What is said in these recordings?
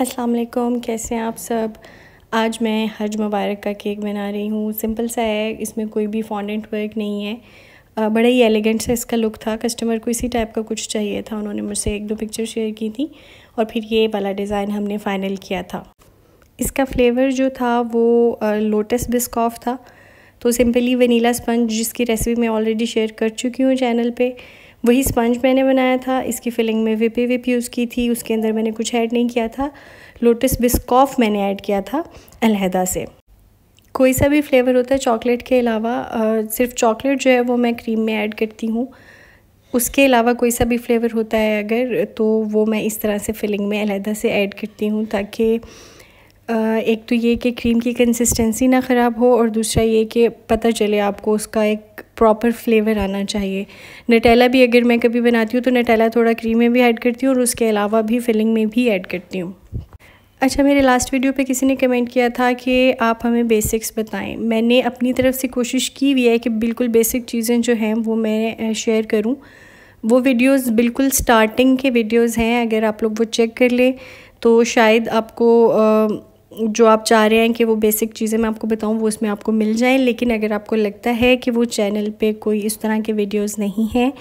अस्सलाम वालेकुम कैसे हैं आप सब आज मैं हज मुबारक का केक बना रही हूँ सिंपल सा है इसमें कोई भी फॉन्डेंट वर्क नहीं है बड़ा ही एलिगेंट सा इसका लुक था कस्टमर को इसी टाइप का कुछ चाहिए था उन्होंने मुझसे एक दो पिक्चर शेयर की थी और फिर ये वाला डिज़ाइन हमने फ़ाइनल किया था इसका फ्लेवर जो था वो लोटस बिस्कॉफ था तो सिंपली वनीला स्पंज जिसकी रेसिपी मैं ऑलरेडी शेयर कर चुकी हूँ चैनल पर वही स्पंज मैंने बनाया था इसकी फिलिंग में विप विप यूज़ की थी उसके अंदर मैंने कुछ ऐड नहीं किया था लोटस बिस्कॉफ मैंने ऐड किया था अलहदा से कोई सा भी फ्लेवर होता है चॉकलेट के अलावा सिर्फ चॉकलेट जो है वो मैं क्रीम में ऐड करती हूँ उसके अलावा कोई सा भी फ्लेवर होता है अगर तो वो मैं इस तरह से फिलिंग में अलहदा से ऐड करती हूँ ताकि एक तो ये कि क्रीम की कंसिस्टेंसी ना ख़राब हो और दूसरा ये कि पता चले आपको उसका एक प्रॉपर फ्लेवर आना चाहिए नटेला भी अगर मैं कभी बनाती हूँ तो नटेला थोड़ा क्रीम में भी ऐड करती हूँ और उसके अलावा भी फिलिंग में भी ऐड करती हूँ अच्छा मेरे लास्ट वीडियो पे किसी ने कमेंट किया था कि आप हमें बेसिक्स बताएं मैंने अपनी तरफ से कोशिश की हुई है कि बिल्कुल बेसिक चीज़ें जो हैं वो मैं शेयर करूं वो वीडियोस बिल्कुल स्टार्टिंग के वीडियोस हैं अगर आप लोग वो चेक कर लें तो शायद आपको जो आप चाह रहे हैं कि वो बेसिक चीज़ें मैं आपको बताऊं वो उसमें आपको मिल जाएं लेकिन अगर आपको लगता है कि वो चैनल पे कोई इस तरह के वीडियोस नहीं हैं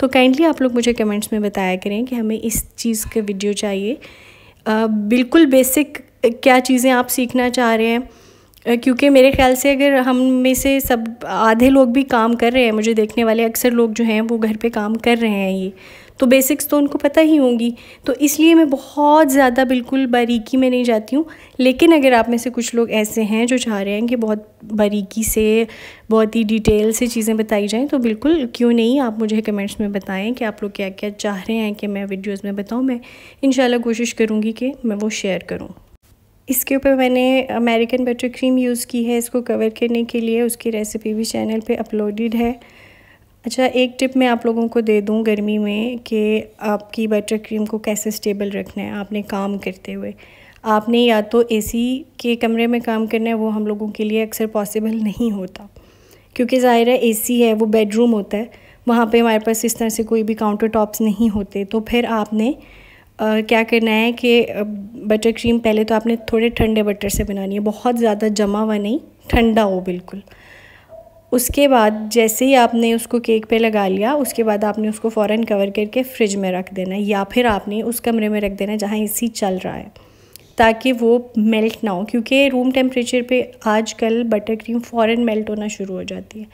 तो काइंडली आप लोग मुझे कमेंट्स में बताया करें कि हमें इस चीज़ के वीडियो चाहिए आ, बिल्कुल बेसिक क्या चीज़ें आप सीखना चाह रहे हैं क्योंकि मेरे ख्याल से अगर हम में से सब आधे लोग भी काम कर रहे हैं मुझे देखने वाले अक्सर लोग जो हैं वो घर पर काम कर रहे हैं ये तो बेसिक्स तो उनको पता ही होंगी तो इसलिए मैं बहुत ज़्यादा बिल्कुल बारीकी में नहीं जाती हूँ लेकिन अगर आप में से कुछ लोग ऐसे हैं जो चाह रहे हैं कि बहुत बारीकी से बहुत ही डिटेल से चीज़ें बताई जाएँ तो बिल्कुल क्यों नहीं आप मुझे कमेंट्स में बताएँ कि आप लोग क्या क्या चाह रहे हैं कि मैं वीडियोज़ में बताऊँ मैं इन कोशिश करूँगी कि मैं वो शेयर करूँ इसके ऊपर मैंने अमेरिकन बटर क्रीम यूज़ की है इसको कवर करने के लिए उसकी रेसिपी भी चैनल पे अपलोडेड है अच्छा एक टिप मैं आप लोगों को दे दूं गर्मी में कि आपकी बटर क्रीम को कैसे स्टेबल रखना है आपने काम करते हुए आपने या तो एसी के कमरे में काम करना है वो हम लोगों के लिए अक्सर पॉसिबल नहीं होता क्योंकि ज़ाहिर है एसी है वो बेडरूम होता है वहाँ पे हमारे पास इस तरह से कोई भी काउंटर टॉप्स नहीं होते तो फिर आपने आ, क्या करना है कि बटर क्रीम पहले तो आपने थोड़े ठंडे बटर से बनानी है बहुत ज़्यादा जमा हुआ नहीं ठंडा हो बिल्कुल उसके बाद जैसे ही आपने उसको केक पे लगा लिया उसके बाद आपने उसको फ़ौर कवर करके फ्रिज में रख देना या फिर आपने उस कमरे में रख देना जहाँ इसी चल रहा है ताकि वो मेल्ट ना हो क्योंकि रूम टेम्परेचर पे आजकल बटर क्रीम फ़ौर मेल्ट होना शुरू हो जाती है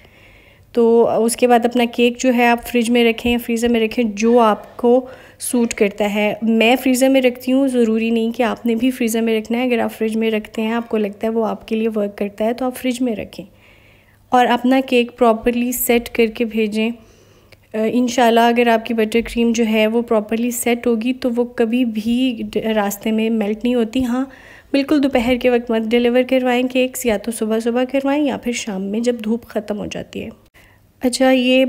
तो उसके बाद अपना केक जो है आप फ्रिज में रखें फ्रीज़र में रखें जो आपको सूट करता है मैं फ्रीज़र में रखती हूँ ज़रूरी नहीं कि आपने भी फ्रीज़र में रखना है अगर आप फ्रिज में रखते हैं आपको लगता है वो आपके लिए वर्क करता है तो आप फ्रिज में रखें और अपना केक प्रॉपरली सेट करके भेजें इन अगर आपकी बटर क्रीम जो है वो प्रॉपरली सेट होगी तो वो कभी भी रास्ते में मेल्ट नहीं होती हाँ बिल्कुल दोपहर के वक्त मत डिलीवर करवाएं केक्स या तो सुबह सुबह करवाएं या फिर शाम में जब धूप ख़त्म हो जाती है अच्छा ये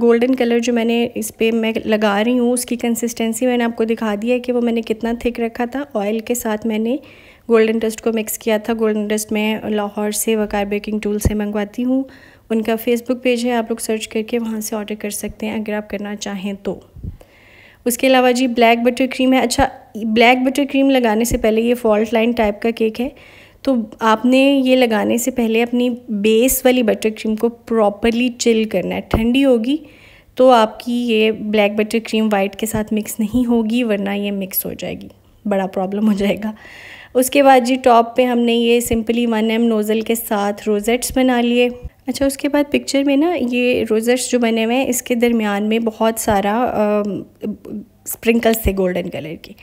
गोल्डन कलर जो मैंने इस पर मैं लगा रही हूँ उसकी कंसिस्टेंसी मैंने आपको दिखा दिया है कि वो मैंने कितना थिक रखा था ऑयल के साथ मैंने गोल्डन डस्ट को मिक्स किया था गोल्डन डस्ट मैं लाहौर से वकार बेकिंग टूल से मंगवाती हूँ उनका फेसबुक पेज है आप लोग सर्च करके वहाँ से ऑर्डर कर सकते हैं अगर आप करना चाहें तो उसके अलावा जी ब्लैक बटर क्रीम है अच्छा ब्लैक बटर क्रीम लगाने से पहले ये फॉल्ट लाइन टाइप का केक है तो आपने ये लगाने से पहले अपनी बेस वाली बटर क्रीम को प्रॉपरली चिल करना है ठंडी होगी तो आपकी ये ब्लैक बटर क्रीम वाइट के साथ मिक्स नहीं होगी वरना ये मिक्स हो जाएगी बड़ा प्रॉब्लम हो जाएगा उसके बाद जी टॉप पे हमने ये सिंपली वन एम नोज़ल के साथ रोजेट्स बना लिए अच्छा उसके बाद पिक्चर में ना ये रोजेट्स जो बने हुए हैं इसके दरमियान में बहुत सारा स्प्रिंकल्स थे गोल्डन कलर के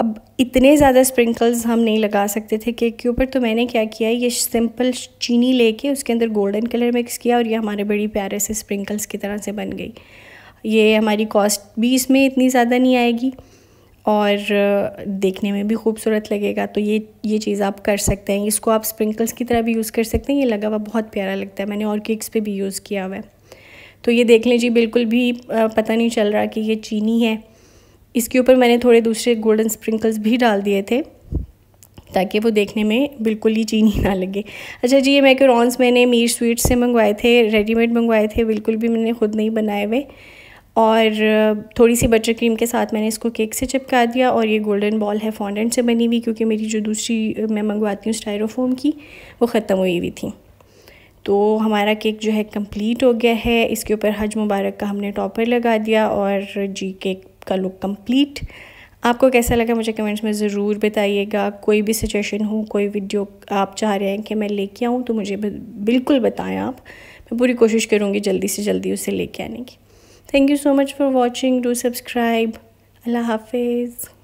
अब इतने ज़्यादा स्प्रिंकल्स हम नहीं लगा सकते थे केक के ऊपर तो मैंने क्या किया ये सिंपल चीनी लेके उसके अंदर गोल्डन कलर मिक्स किया और ये हमारे बड़ी प्यारे से स्प्रिंकल्स की तरह से बन गई ये हमारी कॉस्ट भी इसमें इतनी ज़्यादा नहीं आएगी और देखने में भी खूबसूरत लगेगा तो ये ये चीज़ आप कर सकते हैं इसको आप स्प्रिंकल्स की तरह भी यूज़ कर सकते हैं ये लगा हुआ बहुत प्यारा लगता है मैंने और केक्स पे भी यूज़ किया हुआ है तो ये देख लें जी बिल्कुल भी पता नहीं चल रहा कि ये चीनी है इसके ऊपर मैंने थोड़े दूसरे गोल्डन स्प्रिंकल्स भी डाल दिए थे ताकि वो देखने में बिल्कुल ही चीनी ना लगे अच्छा जी ये मैक्रोन्स मैंने मीर स्वीट से मंगवाए थे रेडीमेड मंगवाए थे बिल्कुल भी मैंने खुद नहीं बनाए हुए और थोड़ी सी बटर क्रीम के साथ मैंने इसको केक से चिपका दिया और ये गोल्डन बॉल है फॉन्डेंट से बनी हुई क्योंकि मेरी जो दूसरी मैं मंगवाती हूँ स्टायरोफोम की वो ख़त्म हुई हुई थी तो हमारा केक जो है कंप्लीट हो गया है इसके ऊपर हज मुबारक का हमने टॉपर लगा दिया और जी केक का लुक कंप्लीट आपको कैसा लगा मुझे कमेंट्स में ज़रूर बताइएगा कोई भी सजेशन हो कोई वीडियो आप चाह रहे हैं कि मैं लेके आऊँ तो मुझे बिल्कुल बताएं आप मैं पूरी कोशिश करूँगी जल्दी से जल्दी उसे लेके आने की thank you so much for watching do subscribe अल्लाह हाफिज़